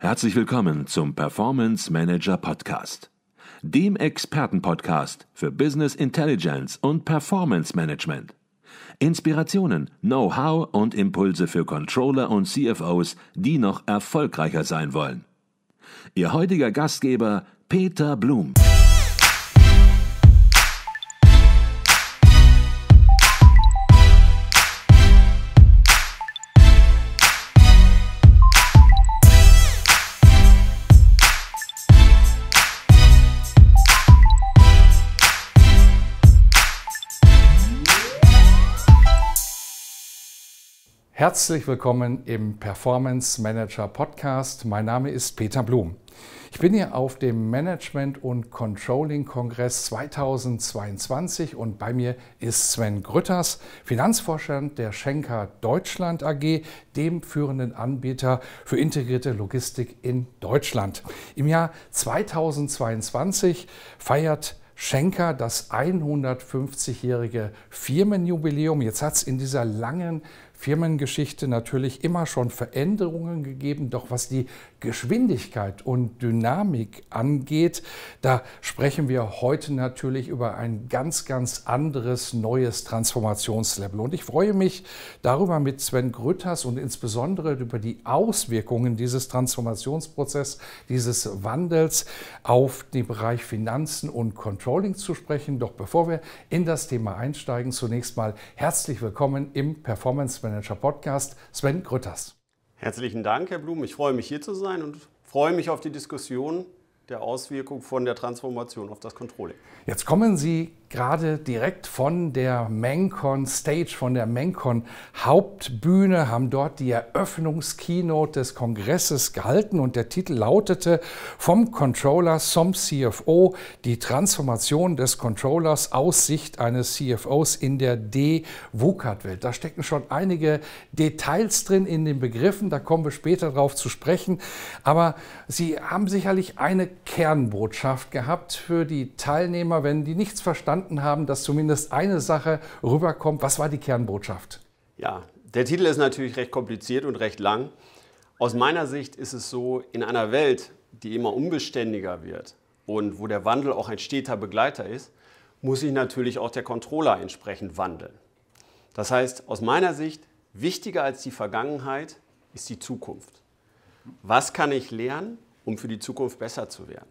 Herzlich willkommen zum Performance Manager Podcast, dem Expertenpodcast für Business Intelligence und Performance Management. Inspirationen, Know-how und Impulse für Controller und CFOs, die noch erfolgreicher sein wollen. Ihr heutiger Gastgeber Peter Blum. Herzlich willkommen im Performance Manager Podcast. Mein Name ist Peter Blum. Ich bin hier auf dem Management und Controlling Kongress 2022 und bei mir ist Sven Grütters, Finanzvorstand der Schenker Deutschland AG, dem führenden Anbieter für integrierte Logistik in Deutschland. Im Jahr 2022 feiert Schenker das 150-jährige Firmenjubiläum. Jetzt hat es in dieser langen Firmengeschichte natürlich immer schon Veränderungen gegeben, doch was die Geschwindigkeit und Dynamik angeht, da sprechen wir heute natürlich über ein ganz, ganz anderes, neues Transformationslevel. Und ich freue mich darüber mit Sven Grütters und insbesondere über die Auswirkungen dieses Transformationsprozesses, dieses Wandels auf den Bereich Finanzen und Controlling zu sprechen. Doch bevor wir in das Thema einsteigen, zunächst mal herzlich willkommen im Performance Management. Manager Podcast, Sven Grütters. Herzlichen Dank, Herr Blum. Ich freue mich, hier zu sein und freue mich auf die Diskussion der Auswirkung von der Transformation auf das Controlling. Jetzt kommen Sie gerade direkt von der Mencon Stage, von der Mencon Hauptbühne, haben dort die Eröffnungskeynote des Kongresses gehalten und der Titel lautete Vom Controller zum CFO, die Transformation des Controllers aus Sicht eines CFOs in der D-WUKAT-Welt. Da stecken schon einige Details drin in den Begriffen, da kommen wir später drauf zu sprechen, aber sie haben sicherlich eine Kernbotschaft gehabt für die Teilnehmer, wenn die nichts verstanden verstanden haben, dass zumindest eine Sache rüberkommt. Was war die Kernbotschaft? Ja, der Titel ist natürlich recht kompliziert und recht lang. Aus meiner Sicht ist es so, in einer Welt, die immer unbeständiger wird und wo der Wandel auch ein steter Begleiter ist, muss sich natürlich auch der Controller entsprechend wandeln. Das heißt, aus meiner Sicht, wichtiger als die Vergangenheit ist die Zukunft. Was kann ich lernen, um für die Zukunft besser zu werden?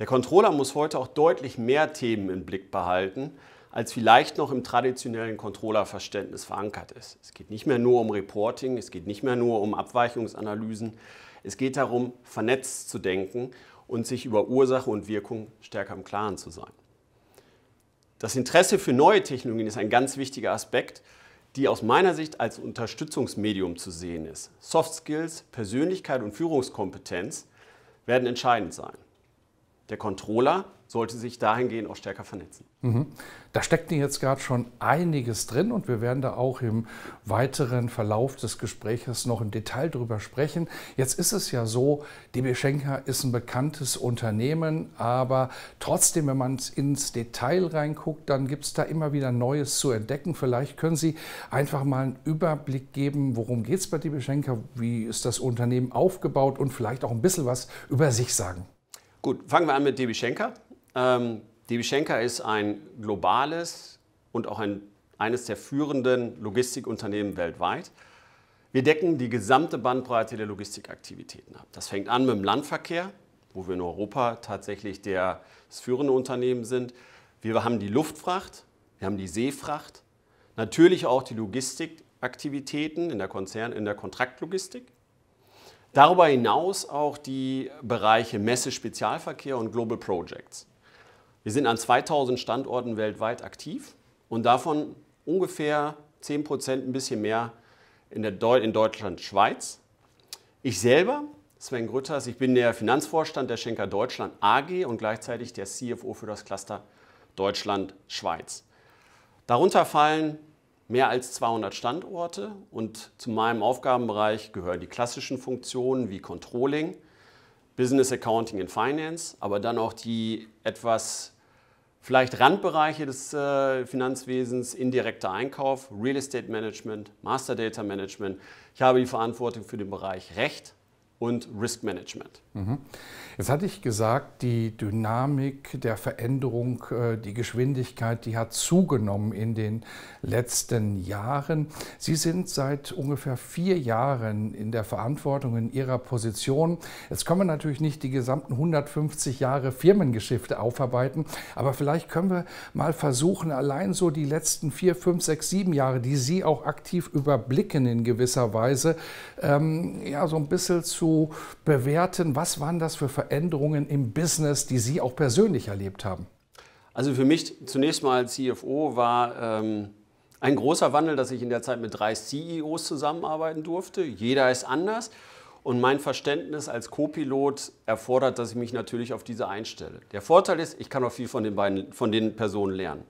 Der Controller muss heute auch deutlich mehr Themen im Blick behalten, als vielleicht noch im traditionellen Controllerverständnis verankert ist. Es geht nicht mehr nur um Reporting, es geht nicht mehr nur um Abweichungsanalysen, es geht darum, vernetzt zu denken und sich über Ursache und Wirkung stärker im Klaren zu sein. Das Interesse für neue Technologien ist ein ganz wichtiger Aspekt, die aus meiner Sicht als Unterstützungsmedium zu sehen ist. Soft Skills, Persönlichkeit und Führungskompetenz werden entscheidend sein der Controller sollte sich dahingehend auch stärker vernetzen. Mhm. Da steckt jetzt gerade schon einiges drin und wir werden da auch im weiteren Verlauf des Gespräches noch im Detail drüber sprechen. Jetzt ist es ja so, DB Schenker ist ein bekanntes Unternehmen, aber trotzdem, wenn man ins Detail reinguckt, dann gibt es da immer wieder Neues zu entdecken. Vielleicht können Sie einfach mal einen Überblick geben, worum geht es bei DB Schenker, wie ist das Unternehmen aufgebaut und vielleicht auch ein bisschen was über sich sagen. Gut, fangen wir an mit DB Schenker. Ähm, DB Schenker ist ein globales und auch ein, eines der führenden Logistikunternehmen weltweit. Wir decken die gesamte Bandbreite der Logistikaktivitäten ab. Das fängt an mit dem Landverkehr, wo wir in Europa tatsächlich der, das führende Unternehmen sind. Wir haben die Luftfracht, wir haben die Seefracht, natürlich auch die Logistikaktivitäten in der Konzern, in der Kontraktlogistik. Darüber hinaus auch die Bereiche Messe Spezialverkehr und Global Projects. Wir sind an 2000 Standorten weltweit aktiv und davon ungefähr 10 Prozent, ein bisschen mehr in, Deu in Deutschland, Schweiz. Ich selber, Sven Grütters, ich bin der Finanzvorstand der Schenker Deutschland AG und gleichzeitig der CFO für das Cluster Deutschland-Schweiz. Darunter fallen mehr als 200 Standorte und zu meinem Aufgabenbereich gehören die klassischen Funktionen wie Controlling, Business Accounting and Finance, aber dann auch die etwas vielleicht Randbereiche des äh, Finanzwesens, indirekter Einkauf, Real Estate Management, Master Data Management. Ich habe die Verantwortung für den Bereich Recht, und Risk Management. Mhm. Jetzt hatte ich gesagt, die Dynamik der Veränderung, äh, die Geschwindigkeit, die hat zugenommen in den letzten Jahren. Sie sind seit ungefähr vier Jahren in der Verantwortung in Ihrer Position. Jetzt können wir natürlich nicht die gesamten 150 Jahre Firmengeschichte aufarbeiten, aber vielleicht können wir mal versuchen, allein so die letzten vier, fünf, sechs, sieben Jahre, die Sie auch aktiv überblicken in gewisser Weise, ähm, ja, so ein bisschen zu bewerten. Was waren das für Veränderungen im Business, die Sie auch persönlich erlebt haben? Also für mich zunächst mal als CFO war ähm, ein großer Wandel, dass ich in der Zeit mit drei CEOs zusammenarbeiten durfte. Jeder ist anders. Und mein Verständnis als Co-Pilot erfordert, dass ich mich natürlich auf diese einstelle. Der Vorteil ist, ich kann auch viel von den beiden, von den Personen lernen.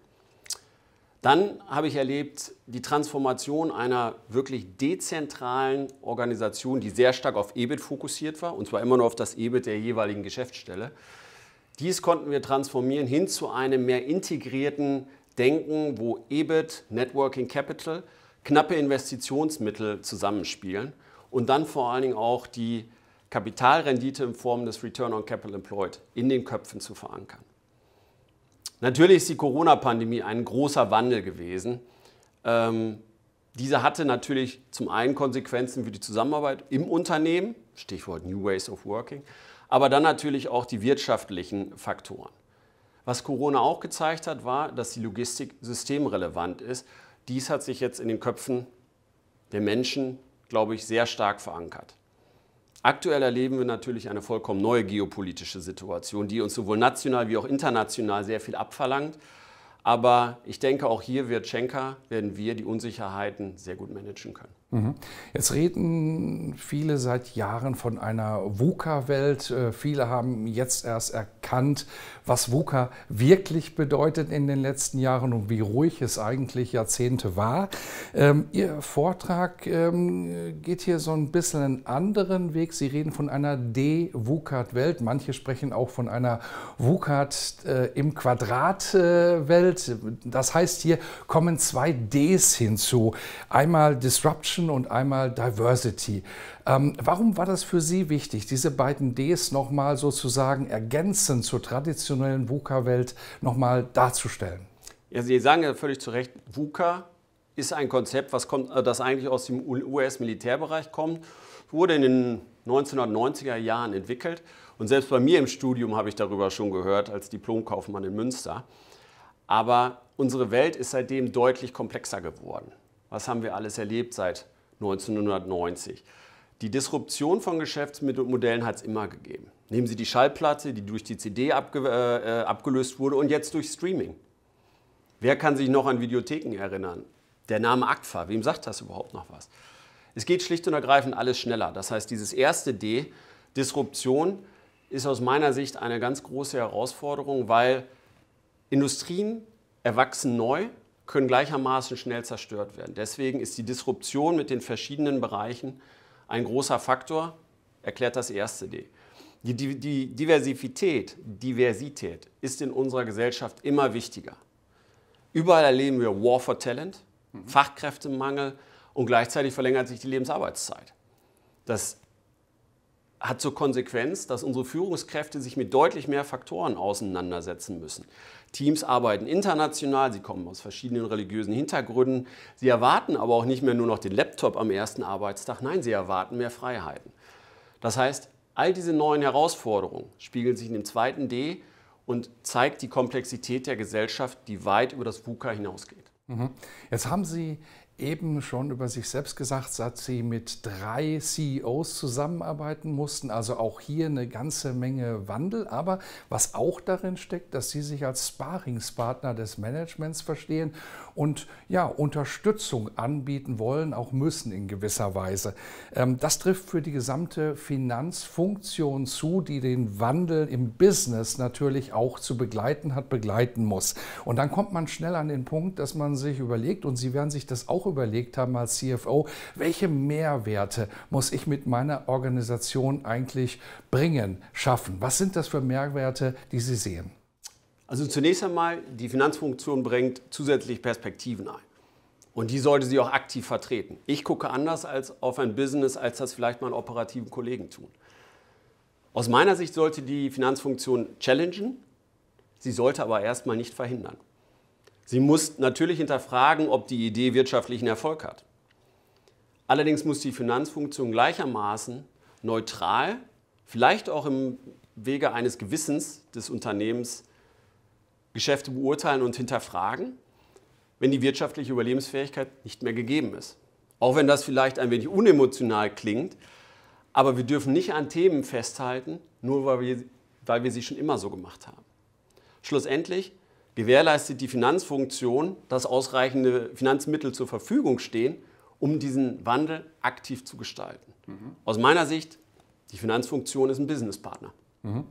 Dann habe ich erlebt die Transformation einer wirklich dezentralen Organisation, die sehr stark auf EBIT fokussiert war, und zwar immer nur auf das EBIT der jeweiligen Geschäftsstelle. Dies konnten wir transformieren hin zu einem mehr integrierten Denken, wo EBIT, Networking Capital, knappe Investitionsmittel zusammenspielen und dann vor allen Dingen auch die Kapitalrendite in Form des Return on Capital Employed in den Köpfen zu verankern. Natürlich ist die Corona-Pandemie ein großer Wandel gewesen. Ähm, diese hatte natürlich zum einen Konsequenzen für die Zusammenarbeit im Unternehmen, Stichwort New Ways of Working, aber dann natürlich auch die wirtschaftlichen Faktoren. Was Corona auch gezeigt hat, war, dass die Logistik systemrelevant ist. Dies hat sich jetzt in den Köpfen der Menschen, glaube ich, sehr stark verankert. Aktuell erleben wir natürlich eine vollkommen neue geopolitische Situation, die uns sowohl national wie auch international sehr viel abverlangt. Aber ich denke, auch hier wird Schenker, werden wir die Unsicherheiten sehr gut managen können. Mhm. Jetzt reden viele seit Jahren von einer VUCA-Welt. Äh, viele haben jetzt erst erkannt, was VUCA wirklich bedeutet in den letzten Jahren und wie ruhig es eigentlich Jahrzehnte war. Ähm, Ihr Vortrag ähm, geht hier so ein bisschen einen anderen Weg. Sie reden von einer De-VUCA-Welt. Manche sprechen auch von einer VUCA äh, im Quadrat-Welt. Äh, das heißt, hier kommen zwei Ds hinzu. Einmal Disruption Action und einmal Diversity. Ähm, warum war das für Sie wichtig, diese beiden Ds nochmal sozusagen ergänzend zur traditionellen VUCA-Welt nochmal darzustellen? Ja, Sie sagen ja völlig zu Recht, VUCA ist ein Konzept, was kommt, äh, das eigentlich aus dem US-Militärbereich kommt, wurde in den 1990er Jahren entwickelt. Und selbst bei mir im Studium habe ich darüber schon gehört, als Diplomkaufmann in Münster. Aber unsere Welt ist seitdem deutlich komplexer geworden. Was haben wir alles erlebt seit 1990? Die Disruption von Geschäftsmodellen hat es immer gegeben. Nehmen Sie die Schallplatte, die durch die CD abge äh, abgelöst wurde und jetzt durch Streaming. Wer kann sich noch an Videotheken erinnern? Der Name ACFA, wem sagt das überhaupt noch was? Es geht schlicht und ergreifend alles schneller. Das heißt, dieses erste D, Disruption, ist aus meiner Sicht eine ganz große Herausforderung, weil Industrien erwachsen neu können gleichermaßen schnell zerstört werden. Deswegen ist die Disruption mit den verschiedenen Bereichen ein großer Faktor, erklärt das erste D. Die, die Diversität, Diversität ist in unserer Gesellschaft immer wichtiger. Überall erleben wir War for Talent, mhm. Fachkräftemangel und gleichzeitig verlängert sich die Lebensarbeitszeit. Das hat zur Konsequenz, dass unsere Führungskräfte sich mit deutlich mehr Faktoren auseinandersetzen müssen. Teams arbeiten international, sie kommen aus verschiedenen religiösen Hintergründen. Sie erwarten aber auch nicht mehr nur noch den Laptop am ersten Arbeitstag, nein, sie erwarten mehr Freiheiten. Das heißt, all diese neuen Herausforderungen spiegeln sich in dem zweiten D und zeigt die Komplexität der Gesellschaft, die weit über das VUCA hinausgeht. Mhm. Jetzt haben Sie eben schon über sich selbst gesagt, dass sie mit drei CEOs zusammenarbeiten mussten. Also auch hier eine ganze Menge Wandel. Aber was auch darin steckt, dass sie sich als Sparingspartner des Managements verstehen und ja, Unterstützung anbieten wollen, auch müssen in gewisser Weise. Ähm, das trifft für die gesamte Finanzfunktion zu, die den Wandel im Business natürlich auch zu begleiten hat, begleiten muss. Und dann kommt man schnell an den Punkt, dass man sich überlegt, und Sie werden sich das auch überlegt haben als CFO, welche Mehrwerte muss ich mit meiner Organisation eigentlich bringen, schaffen? Was sind das für Mehrwerte, die Sie sehen? Also zunächst einmal, die Finanzfunktion bringt zusätzlich Perspektiven ein. Und die sollte sie auch aktiv vertreten. Ich gucke anders als auf ein Business, als das vielleicht meine operativen Kollegen tun. Aus meiner Sicht sollte die Finanzfunktion challengen, sie sollte aber erstmal nicht verhindern. Sie muss natürlich hinterfragen, ob die Idee wirtschaftlichen Erfolg hat. Allerdings muss die Finanzfunktion gleichermaßen neutral, vielleicht auch im Wege eines Gewissens des Unternehmens, Geschäfte beurteilen und hinterfragen, wenn die wirtschaftliche Überlebensfähigkeit nicht mehr gegeben ist. Auch wenn das vielleicht ein wenig unemotional klingt, aber wir dürfen nicht an Themen festhalten, nur weil wir, weil wir sie schon immer so gemacht haben. Schlussendlich gewährleistet die Finanzfunktion, dass ausreichende Finanzmittel zur Verfügung stehen, um diesen Wandel aktiv zu gestalten. Mhm. Aus meiner Sicht, die Finanzfunktion ist ein Businesspartner. Mhm.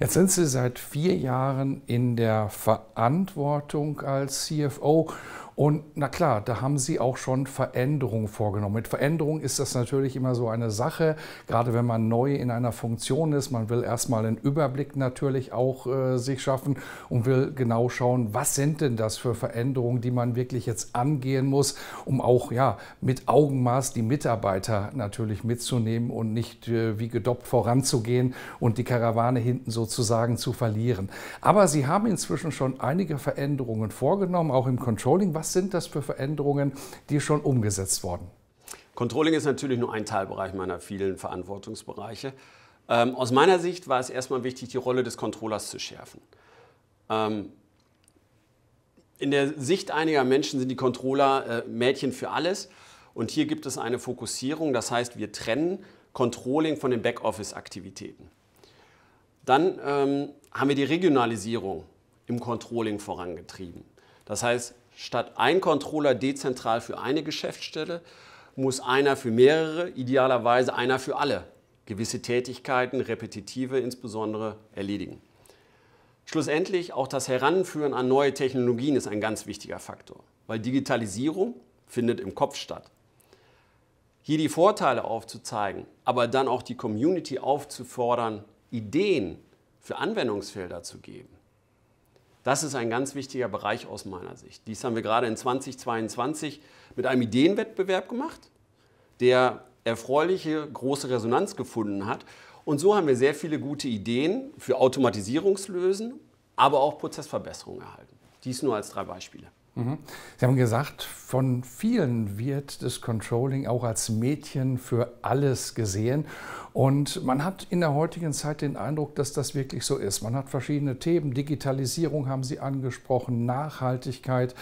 Jetzt sind Sie seit vier Jahren in der Verantwortung als CFO und na klar, da haben sie auch schon Veränderungen vorgenommen. Mit Veränderung ist das natürlich immer so eine Sache, gerade wenn man neu in einer Funktion ist. Man will erstmal einen Überblick natürlich auch äh, sich schaffen und will genau schauen, was sind denn das für Veränderungen, die man wirklich jetzt angehen muss, um auch ja, mit Augenmaß die Mitarbeiter natürlich mitzunehmen und nicht äh, wie gedoppt voranzugehen und die Karawane hinten sozusagen zu verlieren. Aber sie haben inzwischen schon einige Veränderungen vorgenommen, auch im Controlling, was was sind das für Veränderungen, die schon umgesetzt wurden? Controlling ist natürlich nur ein Teilbereich meiner vielen Verantwortungsbereiche. Ähm, aus meiner Sicht war es erstmal wichtig, die Rolle des Controllers zu schärfen. Ähm, in der Sicht einiger Menschen sind die Controller äh, Mädchen für alles. Und hier gibt es eine Fokussierung, das heißt, wir trennen Controlling von den Backoffice-Aktivitäten. Dann ähm, haben wir die Regionalisierung im Controlling vorangetrieben. Das heißt, Statt ein Controller dezentral für eine Geschäftsstelle muss einer für mehrere, idealerweise einer für alle, gewisse Tätigkeiten, repetitive insbesondere, erledigen. Schlussendlich auch das Heranführen an neue Technologien ist ein ganz wichtiger Faktor, weil Digitalisierung findet im Kopf statt. Hier die Vorteile aufzuzeigen, aber dann auch die Community aufzufordern, Ideen für Anwendungsfelder zu geben, das ist ein ganz wichtiger Bereich aus meiner Sicht. Dies haben wir gerade in 2022 mit einem Ideenwettbewerb gemacht, der erfreuliche große Resonanz gefunden hat. Und so haben wir sehr viele gute Ideen für Automatisierungslösen, aber auch Prozessverbesserungen erhalten. Dies nur als drei Beispiele. Mhm. Sie haben gesagt, von vielen wird das Controlling auch als Mädchen für alles gesehen. Und man hat in der heutigen Zeit den Eindruck, dass das wirklich so ist. Man hat verschiedene Themen. Digitalisierung haben Sie angesprochen, Nachhaltigkeit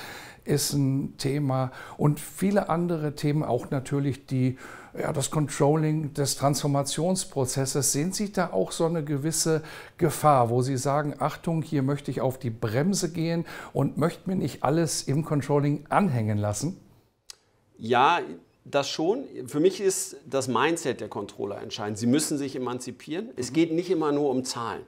ist ein Thema und viele andere Themen, auch natürlich die, ja, das Controlling des Transformationsprozesses. Sehen Sie da auch so eine gewisse Gefahr, wo Sie sagen, Achtung, hier möchte ich auf die Bremse gehen und möchte mir nicht alles im Controlling anhängen lassen? Ja, das schon. Für mich ist das Mindset der Controller entscheidend. Sie müssen sich emanzipieren. Es geht nicht immer nur um Zahlen.